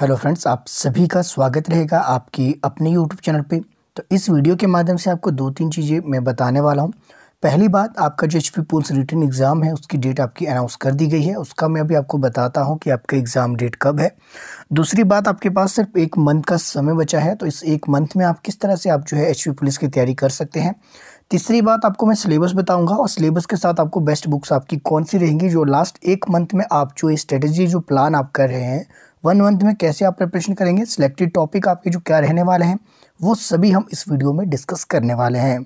hello friends आप सभी का स्वागत रहेगा आपकी अपने यूट्यूब चैनल पे तो इस वीडियो के माध्यम से आपको दो तीन चीज़ें मैं बताने वाला हूँ पहली बात आपका जो H P police written exam है उसकी डेट आपकी अनाउंस कर दी गई है उसका मैं अभी आपको बताता हूँ कि आपका एग्ज़ाम डेट कब है दूसरी बात आपके पास सिर्फ एक मंथ का समय बचा है तो इस एक मंथ में आप किस तरह से आप जो है एच पी पुलिस की तैयारी कर सकते हैं तीसरी बात आपको मैं सिलेबस बताऊंगा और सिलेबस के साथ आपको बेस्ट बुक्स आपकी कौन सी रहेंगी जो लास्ट एक मंथ में आप जो स्ट्रेटजी जो प्लान आप कर रहे हैं वन मंथ में कैसे आप प्रिपरेशन करेंगे सिलेक्टेड टॉपिक आपके जो क्या रहने वाले हैं वो सभी हम इस वीडियो में डिस्कस करने वाले हैं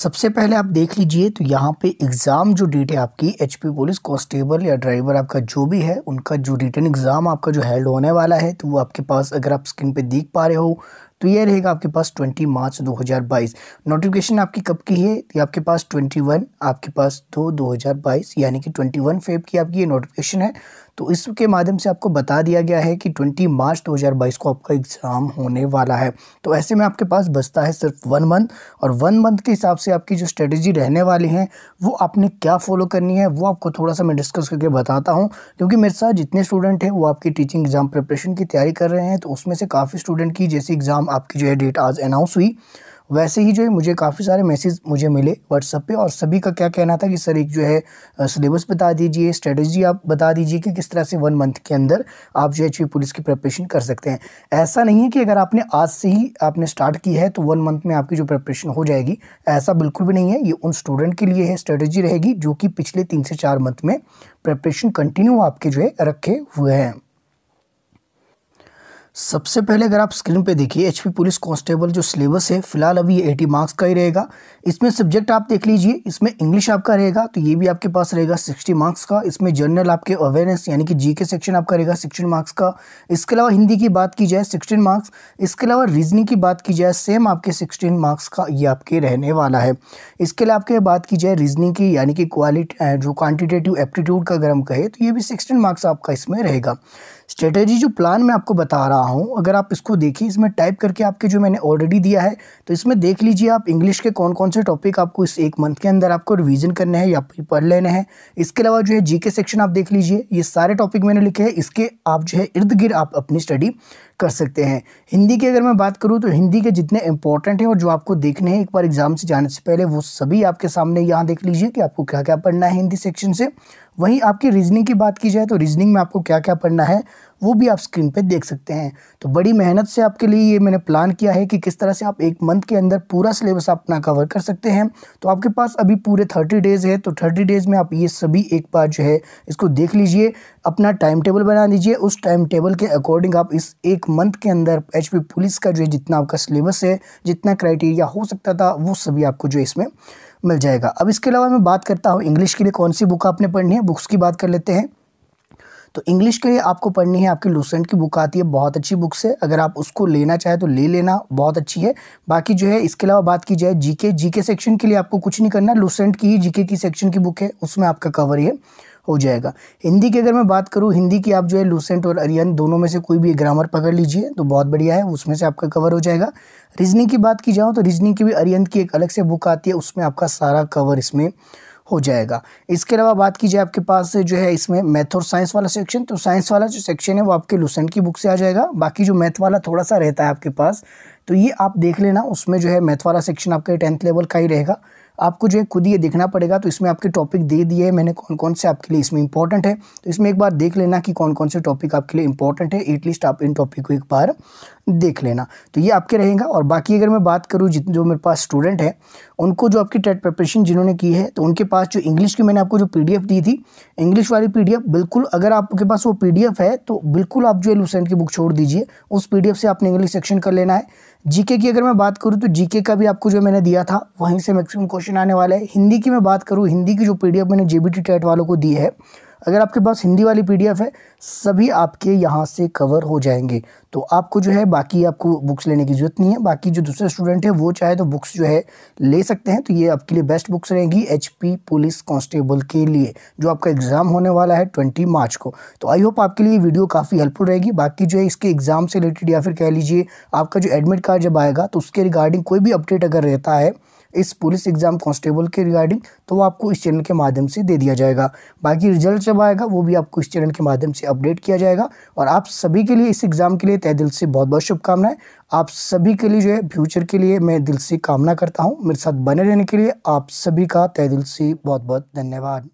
सबसे पहले आप देख लीजिए तो यहाँ पे एग्ज़ाम जो डेट है आपकी एचपी पुलिस कांस्टेबल या ड्राइवर आपका जो भी है उनका जो रिटर्न एग्ज़ाम आपका जो हेल्ड होने वाला है तो वो आपके पास अगर आप स्क्रीन पे देख पा रहे हो तो ये रहेगा आपके पास 20 मार्च 2022 नोटिफिकेशन आपकी कब की है ये आपके पास 21 आपके पास दो 2022 यानी कि 21 फेब की आपकी ये नोटिफिकेशन है तो इसके माध्यम से आपको बता दिया गया है कि 20 मार्च 2022 को आपका एग्ज़ाम होने वाला है तो ऐसे में आपके पास बचता है सिर्फ वन मंथ और वन मंथ के हिसाब से आपकी जो स्ट्रेटजी रहने वाली है वो आपने क्या फॉलो करनी है वो आपको थोड़ा सा मैं डिस्कस करके बताता हूँ क्योंकि मेरे साथ जितने स्टूडेंट हैं वो आपकी टीचिंग एग्ज़ाम प्रिपरेशन की तैयारी कर रहे हैं तो उसमें से काफ़ी स्टूडेंट की जैसे एग्ज़ाम आपकी जो है डेट आज अनाउंस हुई वैसे ही जो है मुझे काफ़ी सारे मैसेज मुझे मिले व्हाट्सअप पे और सभी का क्या कहना था कि सर एक जो है सिलेबस बता दीजिए स्ट्रेटजी आप बता दीजिए कि किस तरह से वन मंथ के अंदर आप जो है पुलिस की प्रिपरेशन कर सकते हैं ऐसा नहीं है कि अगर आपने आज से ही आपने स्टार्ट की है तो वन मंथ में आपकी जो प्रिपरेशन हो जाएगी ऐसा बिल्कुल भी नहीं है ये उन स्टूडेंट के लिए है स्ट्रेटजी रहेगी जो कि पिछले तीन से चार मंथ में प्रपरेशन कंटिन्यू आपके जो है रखे हुए हैं सबसे पहले अगर आप स्क्रीन पे देखिए एचपी पुलिस कांस्टेबल जो सिलेबस है फिलहाल अभी ये एटी मार्क्स का ही रहेगा इसमें सब्जेक्ट आप देख लीजिए इसमें इंग्लिश आपका रहेगा तो ये भी आपके पास रहेगा सिक्सटी मार्क्स का इसमें जनरल आपके अवेयरनेस यानी कि जी के सेक्शन आपका रहेगा सिक्सटीन मार्क्स का इसके अलावा हिंदी की बात की जाए सिक्सटीन मार्क्स इसके अलावा रीजनिंग की बात की जाए सेम आपके सिक्सटीन मार्क्स का ये आपके रहने वाला है इसके अलावा आपके बात की जाए रीजनिंग की यानी कि क्वालिटी जो क्वान्टिटेटिव एप्टीट्यूड का अगर हम कहें तो ये भी सिक्सटीन मार्क्स आपका इसमें रहेगा स्ट्रेटेजी जो प्लान मैं आपको बता रहा हूँ अगर आप इसको देखिए इसमें टाइप करके आपके जो मैंने ऑलरेडी दिया है तो इसमें देख लीजिए आप इंग्लिश के कौन कौन से टॉपिक आपको इस एक मंथ के अंदर आपको रिवीजन करने हैं या फिर पढ़ लेने हैं इसके अलावा जो है जीके सेक्शन आप देख लीजिए ये सारे टॉपिक मैंने लिखे हैं इसके आप जो है इर्द गिर्द आप अपनी स्टडी कर सकते हैं हिंदी की अगर मैं बात करूँ तो हिंदी के जितने इंपॉर्टेंट हैं और जो आपको देखने हैं एक बार एग्ज़ाम से जाने से पहले वो सभी आपके सामने यहाँ देख लीजिए कि आपको क्या क्या पढ़ना है हिंदी सेक्शन से वहीं आपकी रीजनिंग की बात की जाए तो रीजनिंग में आपको क्या क्या पढ़ना है वो भी आप स्क्रीन पे देख सकते हैं तो बड़ी मेहनत से आपके लिए ये मैंने प्लान किया है कि किस तरह से आप एक मंथ के अंदर पूरा सिलेबस अपना कवर कर सकते हैं तो आपके पास अभी पूरे थर्टी डेज़ है तो थर्टी डेज़ में आप ये सभी एक बार जो है इसको देख लीजिए अपना टाइम टेबल बना लीजिए उस टाइम टेबल के अकॉर्डिंग आप इस एक मंथ के अंदर एच पुलिस का जो है जितना आपका सिलेबस है जितना क्राइटेरिया हो सकता था वो सभी आपको जो इसमें मिल जाएगा अब इसके अलावा मैं बात करता हूँ इंग्लिश के लिए कौन सी बुक आपने पढ़नी है बुक्स की बात कर लेते हैं तो इंग्लिश के लिए आपको पढ़नी है आपकी लूसेंट की बुक आती है बहुत अच्छी बुक से अगर आप उसको लेना चाहे तो ले लेना बहुत अच्छी है बाकी जो है इसके अलावा बात की जाए जीके जीके सेक्शन के लिए आपको कुछ नहीं करना लूसेंट की ही जीके की सेक्शन की बुक है उसमें आपका कवर ही है हो जाएगा हिंदी की अगर मैं बात करूँ हिंदी की आप जो है लूसेंट और अरियन दोनों में से कोई भी ग्रामर पकड़ लीजिए तो बहुत बढ़िया है उसमें से आपका कवर हो जाएगा रीजनिंग की बात की जाऊँ तो रीजनिंग की भी अरियन की एक अलग से बुक आती है उसमें आपका सारा कवर इसमें हो जाएगा इसके अलावा बात की जाए आपके पास जो है इसमें मैथ और साइंस वाला सेक्शन तो साइंस वाला जो सेक्शन है वो आपके लूसेंट की बुक से आ जाएगा बाकी जो मैथ वाला थोड़ा सा रहता है आपके पास तो ये आप देख लेना उसमें जो है मैथ वाला सेक्शन आपके टेंथ लेवल का ही रहेगा आपको जो है खुद ये देखना पड़ेगा तो इसमें आपके टॉपिक दे दिए हैं मैंने कौन कौन से आपके लिए इसमें इंपॉर्टेंट है तो इसमें एक बार देख लेना कि कौन कौन से टॉपिक आपके लिए इंपॉर्टेंट है एटलीस्ट आप इन टॉपिक को एक बार देख लेना तो ये आपके रहेगा और बाकी अगर मैं बात करूँ जितने जो मेरे पास स्टूडेंट हैं उनको जो आपकी टेट प्रपरेशन जिन्होंने की है तो उनके पास जो इंग्लिश की मैंने आपको जो पी दी थी इंग्लिश वाली पी बिल्कुल अगर आपके पास वो पी है तो बिल्कुल आप जो है लूसेंट की बुक छोड़ दीजिए उस पी से आपने इंग्लिश सेक्शन कर लेना है जीके की अगर मैं बात करूँ तो जीके का भी आपको जो मैंने दिया था वहीं से मैक्सिमम क्वेश्चन आने वाला है हिंदी की मैं बात करूँ हिंदी की जो पीडीएफ मैंने जेबीटी टेट वालों को दी है अगर आपके पास हिंदी वाली पी है सभी आपके यहाँ से कवर हो जाएंगे तो आपको जो है बाकी आपको बुक्स लेने की ज़रूरत नहीं है बाकी जो दूसरे स्टूडेंट हैं वो चाहे तो बुक्स जो है ले सकते हैं तो ये आपके लिए बेस्ट बुक्स रहेंगी एच पुलिस कॉन्स्टेबल के लिए जो आपका एग्ज़ाम होने वाला है ट्वेंटी मार्च को तो आई होप आपके लिए वीडियो काफ़ी हेल्पफुल रहेगी बाकी जो है इसके एग्ज़ाम से रिलेटेड या फिर कह लीजिए आपका जो एडमिट कार्ड जब आएगा तो उसके रिगार्डिंग कोई भी अपडेट अगर रहता है इस पुलिस एग्ज़ाम कांस्टेबल के रिगार्डिंग तो वो आपको इस चैनल के माध्यम से दे दिया जाएगा बाकी रिजल्ट जब आएगा वो भी आपको इस चैनल के माध्यम से अपडेट किया जाएगा और आप सभी के लिए इस एग्ज़ाम के लिए तय दिल से बहुत बहुत शुभकामनाएं आप सभी के लिए जो है फ्यूचर के लिए मैं दिल से कामना करता हूँ मेरे साथ बने रहने के लिए आप सभी का तय दिल से बहुत बहुत धन्यवाद